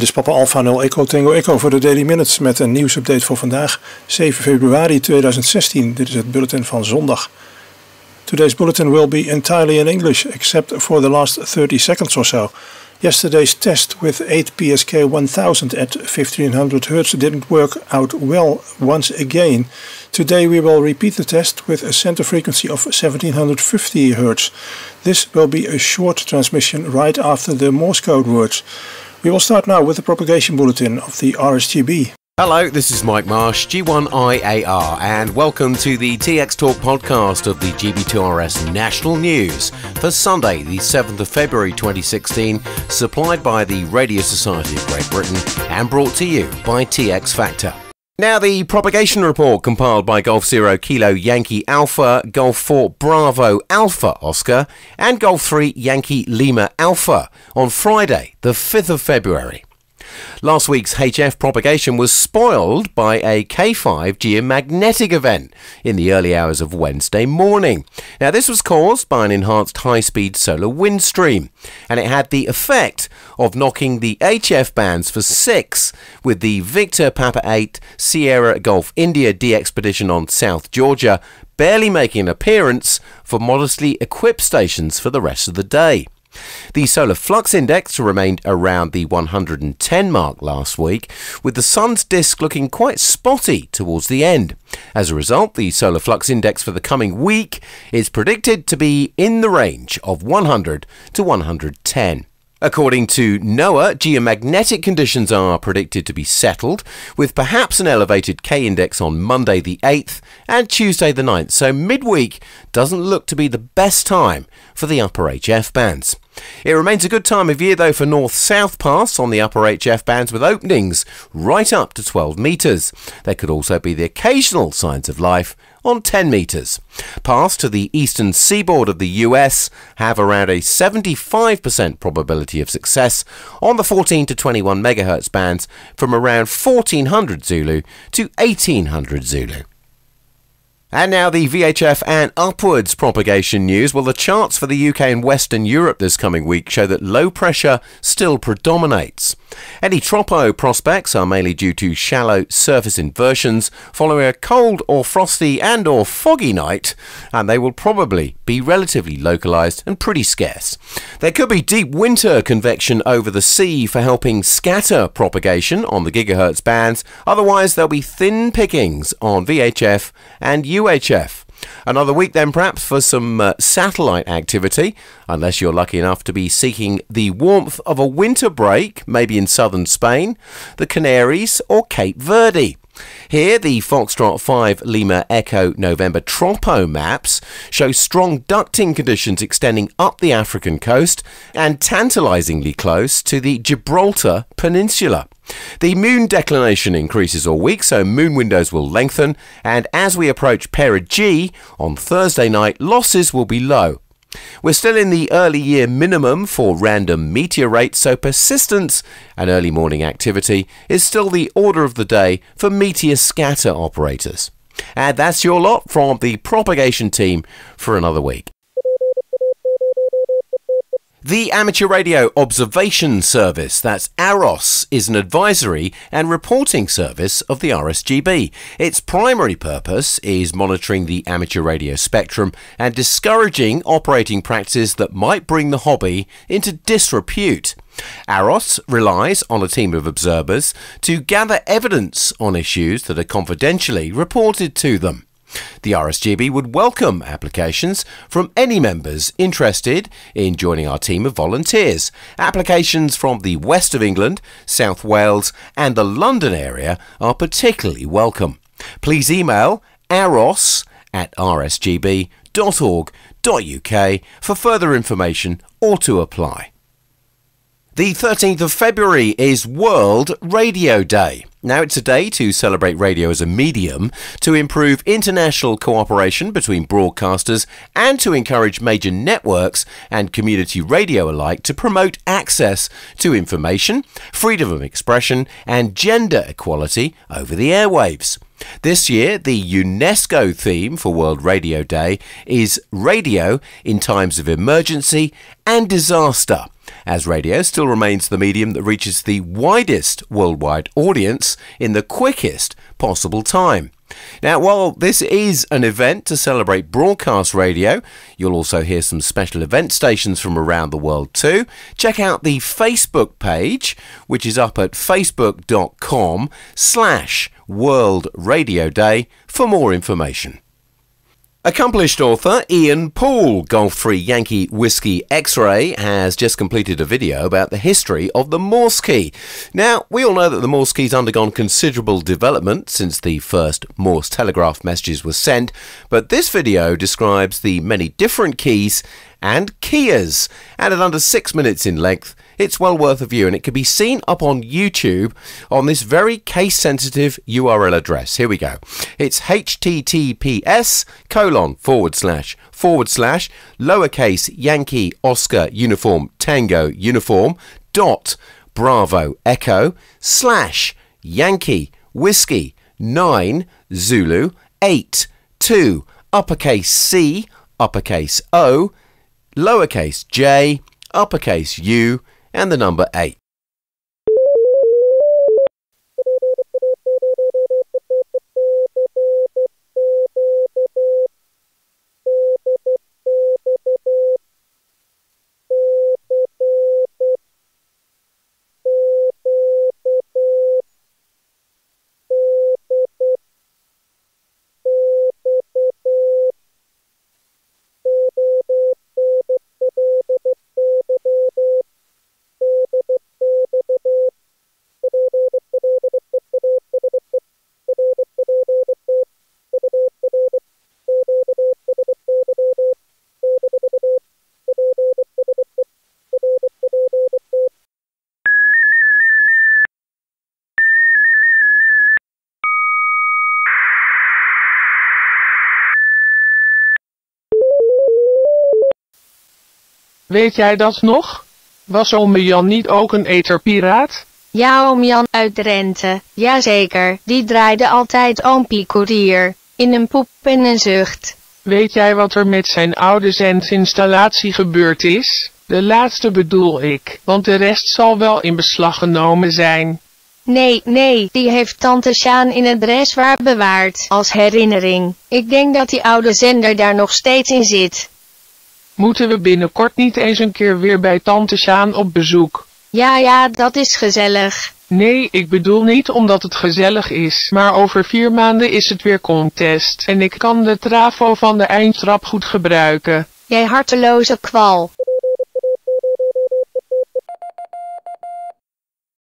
Dit is Papa Alpha 0 Echo Tango Echo voor de Daily Minutes met een nieuwsupdate voor vandaag, 7 februari 2016. Dit is het bulletin van zondag. Today's bulletin will be entirely in English, except for the last 30 seconds or so. Yesterday's test with 8 PSK 1000 at 1500 Hz didn't work out well once again. Today we will repeat the test with a center frequency of 1750 Hz. This will be a short transmission right after the Morse code words. We will start now with the propagation bulletin of the RSTB. Hello, this is Mike Marsh, G1IAR, and welcome to the TX Talk podcast of the GB2RS National News for Sunday, the 7th of February 2016, supplied by the Radio Society of Great Britain and brought to you by TX Factor. Now, the propagation report compiled by Golf Zero Kilo Yankee Alpha, Golf 4 Bravo Alpha Oscar, and Golf 3 Yankee Lima Alpha on Friday, the 5th of February. Last week's HF propagation was spoiled by a K5 geomagnetic event in the early hours of Wednesday morning. Now, this was caused by an enhanced high speed solar wind stream, and it had the effect of knocking the HF bands for six with the Victor Papa 8 Sierra Gulf India D expedition on South Georgia barely making an appearance for modestly equipped stations for the rest of the day. The solar flux index remained around the 110 mark last week, with the sun's disk looking quite spotty towards the end. As a result, the solar flux index for the coming week is predicted to be in the range of 100 to 110. According to NOAA, geomagnetic conditions are predicted to be settled, with perhaps an elevated K index on Monday the 8th and Tuesday the 9th, so midweek doesn't look to be the best time for the upper HF bands. It remains a good time of year though for north-south paths on the upper HF bands with openings right up to 12 metres. There could also be the occasional signs of life on 10 metres. Paths to the eastern seaboard of the US have around a 75% probability of success on the 14 to 21 MHz bands from around 1400 Zulu to 1800 Zulu. And now the VHF and upwards propagation news. Well, the charts for the UK and Western Europe this coming week show that low pressure still predominates. Any tropo prospects are mainly due to shallow surface inversions following a cold or frosty and or foggy night, and they will probably be relatively localized and pretty scarce. There could be deep winter convection over the sea for helping scatter propagation on the gigahertz bands. Otherwise, there'll be thin pickings on VHF and UHF. Another week, then, perhaps, for some uh, satellite activity, unless you're lucky enough to be seeking the warmth of a winter break, maybe in southern Spain, the Canaries, or Cape Verde. Here, the Foxtrot 5 Lima Echo November Tropo maps show strong ducting conditions extending up the African coast and tantalizingly close to the Gibraltar Peninsula. The moon declination increases all week, so moon windows will lengthen, and as we approach perigee on Thursday night, losses will be low. We're still in the early year minimum for random meteor rates, so persistence and early morning activity is still the order of the day for meteor scatter operators. And that's your lot from the propagation team for another week. The Amateur Radio Observation Service, that's AROS, is an advisory and reporting service of the RSGB. Its primary purpose is monitoring the amateur radio spectrum and discouraging operating practices that might bring the hobby into disrepute. AROS relies on a team of observers to gather evidence on issues that are confidentially reported to them. The RSGB would welcome applications from any members interested in joining our team of volunteers. Applications from the west of England, South Wales, and the London area are particularly welcome. Please email aros at rsgb.org.uk for further information or to apply. The 13th of February is World Radio Day. Now it's a day to celebrate radio as a medium, to improve international cooperation between broadcasters, and to encourage major networks and community radio alike to promote access to information, freedom of expression, and gender equality over the airwaves. This year, the UNESCO theme for World Radio Day is Radio in Times of Emergency and Disaster as radio still remains the medium that reaches the widest worldwide audience in the quickest possible time. Now, while this is an event to celebrate broadcast radio, you'll also hear some special event stations from around the world too. Check out the Facebook page, which is up at facebook.com slash World Radio Day for more information. Accomplished author Ian Paul, Golf Free Yankee Whiskey X Ray, has just completed a video about the history of the Morse key. Now, we all know that the Morse key's undergone considerable development since the first Morse telegraph messages were sent, but this video describes the many different keys and keyers, added under six minutes in length it's well worth a view and it can be seen up on YouTube on this very case sensitive URL address. Here we go. It's https colon forward slash forward slash lowercase Yankee Oscar uniform tango uniform dot bravo echo slash Yankee whiskey 9 Zulu 8 2 uppercase C uppercase O lowercase j uppercase U and the number 8. Weet jij dat nog? Was Oom Jan niet ook een eterpiraat? Ja, oom Jan uit Drenthe, jazeker, die draaide altijd oompie koerier, in een poep en een zucht. Weet jij wat er met zijn oude zendinstallatie gebeurd is? De laatste bedoel ik, want de rest zal wel in beslag genomen zijn. Nee, nee, die heeft tante Sjaan in het dressoir bewaard als herinnering. Ik denk dat die oude zender daar nog steeds in zit. Moeten we binnenkort niet eens een keer weer bij tante Sjaan op bezoek? Ja, ja, dat is gezellig. Nee, ik bedoel niet omdat het gezellig is, maar over vier maanden is het weer contest en ik kan de trafo van de eindtrap goed gebruiken. Jij harteloze kwal.